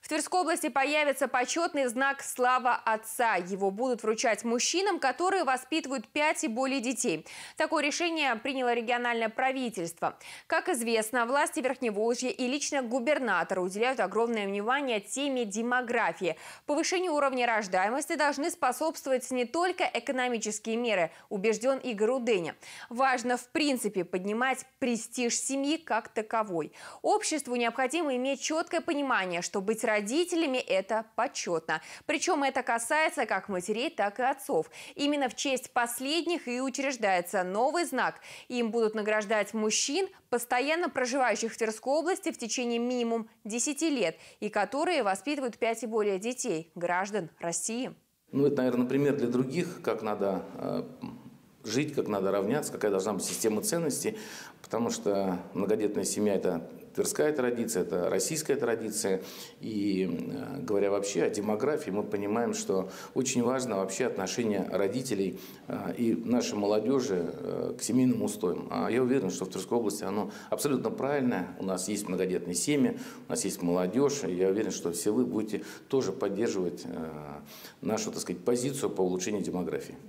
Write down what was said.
В Тверской области появится почетный знак «Слава отца». Его будут вручать мужчинам, которые воспитывают 5 и более детей. Такое решение приняло региональное правительство. Как известно, власти Верхневолжья и лично губернатор уделяют огромное внимание теме демографии. Повышению уровня рождаемости должны способствовать не только экономические меры, убежден Игорь Удыня. Важно, в принципе, поднимать престиж семьи как таковой. Обществу необходимо иметь четкое понимание, что быть родителями это почетно. Причем это касается как матерей, так и отцов. Именно в честь последних и учреждается новый знак. Им будут награждать мужчин, постоянно проживающих в Тверской области в течение минимум 10 лет и которые воспитывают 5 и более детей, граждан России. Ну, это, наверное, пример для других, как надо э, жить, как надо равняться, какая должна быть система ценностей, потому что многодетная семья – это тверская традиция, это российская традиция. И э, говоря вообще о демографии, мы понимаем, что очень важно вообще отношение родителей э, и нашей молодежи э, к семейным устоям. А я уверен, что в Тверской области оно абсолютно правильное. У нас есть многодетные семьи, у нас есть молодежь. И я уверен, что все вы будете тоже поддерживать нашу, так сказать, позицию по улучшению демографии.